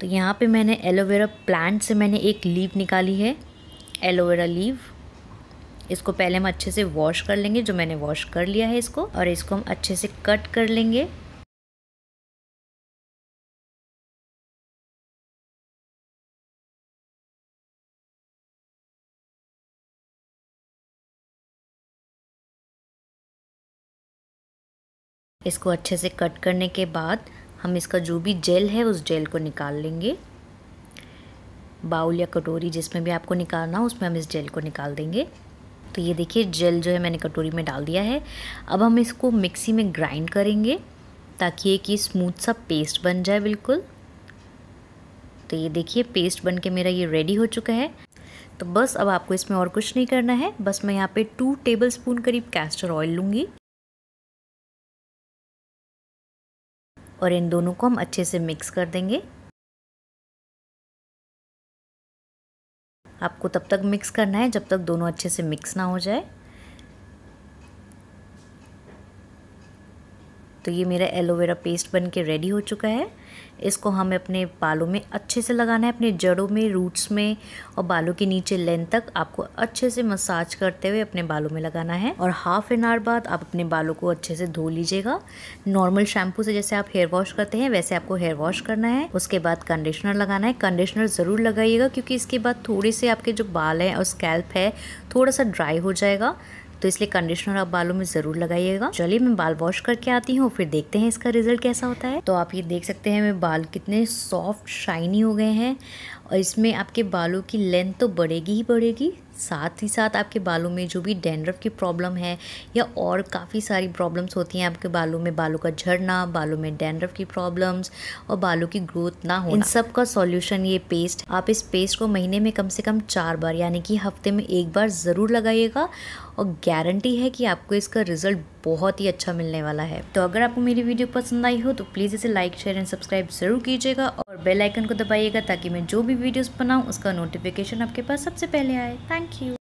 तो यहाँ पे मैंने एलोवेरा प्लांट से मैंने एक लीव निकाली है एलोवेरा लीव इसको पहले हम अच्छे से वॉश कर लेंगे जो मैंने वॉश कर लिया है इसको और इसको हम अच्छे से कट कर लेंगे इसको अच्छे से कट करने के बाद हम इसका जो भी जेल है उस जेल को निकाल लेंगे बाउल या कटोरी जिसमें भी आपको निकालना हो उसमें हम इस जेल को निकाल देंगे तो ये देखिए जेल जो है मैंने कटोरी में डाल दिया है अब हम इसको मिक्सी में ग्राइंड करेंगे ताकि एक ये स्मूथ सा पेस्ट बन जाए बिल्कुल तो ये देखिए पेस्ट बन के मेरा ये रेडी हो चुका है तो बस अब आपको इसमें और कुछ नहीं करना है बस मैं यहाँ पे टू टेबल स्पून करीब कैस्टर ऑयल लूँगी और इन दोनों को हम अच्छे से मिक्स कर देंगे आपको तब तक मिक्स करना है जब तक दोनों अच्छे से मिक्स ना हो जाए तो ये मेरा एलोवेरा पेस्ट बन के रेडी हो चुका है इसको हमें अपने बालों में अच्छे से लगाना है अपने जड़ों में रूट्स में और बालों के नीचे लेंथ तक आपको अच्छे से मसाज करते हुए अपने बालों में लगाना है और हाफ एन आवर बाद आप अपने बालों को अच्छे से धो लीजिएगा नॉर्मल शैम्पू से जैसे आप हेयर वॉश करते हैं वैसे आपको हेयर वॉश करना है उसके बाद कंडीशनर लगाना है कंडीशनर ज़रूर लगाइएगा क्योंकि इसके बाद थोड़े से आपके जो बाल हैं और स्कैल्प है थोड़ा सा ड्राई हो जाएगा तो इसलिए कंडीशनर आप बालों में ज़रूर लगाइएगा चलिए मैं बाल वॉश करके आती हूँ फिर देखते हैं इसका रिजल्ट कैसा होता है तो आप ये देख सकते हैं मेरे बाल कितने सॉफ्ट शाइनी हो गए हैं और इसमें आपके बालों की लेंथ तो बढ़ेगी ही बढ़ेगी साथ ही साथ आपके बालों में जो भी डेंड्रफ की प्रॉब्लम है या और काफ़ी सारी प्रॉब्लम्स होती हैं आपके बालों में बालों का झड़ना बालों में डेंड्रफ की प्रॉब्लम्स और बालों की ग्रोथ ना हो इन सब का सॉल्यूशन ये पेस्ट आप इस पेस्ट को महीने में कम से कम चार बार यानी कि हफ्ते में एक बार ज़रूर लगाइएगा और गारंटी है कि आपको इसका रिजल्ट बहुत ही अच्छा मिलने वाला है तो अगर आपको मेरी वीडियो पसंद आई हो तो प्लीज़ इसे लाइक शेयर एंड सब्सक्राइब ज़रूर कीजिएगा और बेल आइकन को दबाइएगा ताकि मैं जो भी वीडियोस बनाऊँ उसका नोटिफिकेशन आपके पास सबसे पहले आए थैंक यू